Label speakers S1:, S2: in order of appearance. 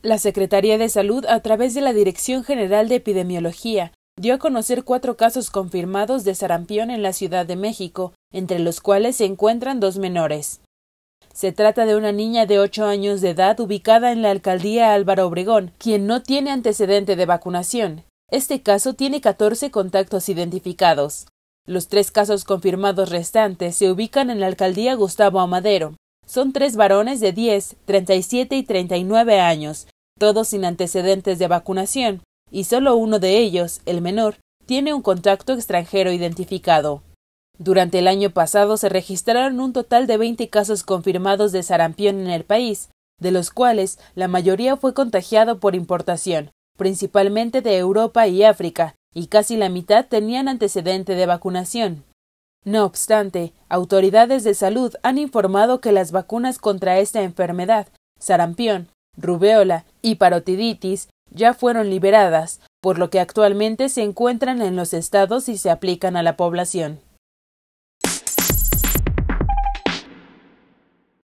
S1: La Secretaría de Salud, a través de la Dirección General de Epidemiología, dio a conocer cuatro casos confirmados de sarampión en la Ciudad de México, entre los cuales se encuentran dos menores. Se trata de una niña de ocho años de edad ubicada en la alcaldía Álvaro Obregón, quien no tiene antecedente de vacunación. Este caso tiene catorce contactos identificados. Los tres casos confirmados restantes se ubican en la alcaldía Gustavo Amadero, son tres varones de 10, 37 y 39 años, todos sin antecedentes de vacunación, y solo uno de ellos, el menor, tiene un contacto extranjero identificado. Durante el año pasado se registraron un total de 20 casos confirmados de sarampión en el país, de los cuales la mayoría fue contagiado por importación, principalmente de Europa y África, y casi la mitad tenían antecedente de vacunación. No obstante, autoridades de salud han informado que las vacunas contra esta enfermedad, sarampión, rubeola y parotiditis, ya fueron liberadas, por lo que actualmente se encuentran en los estados y se aplican a la población.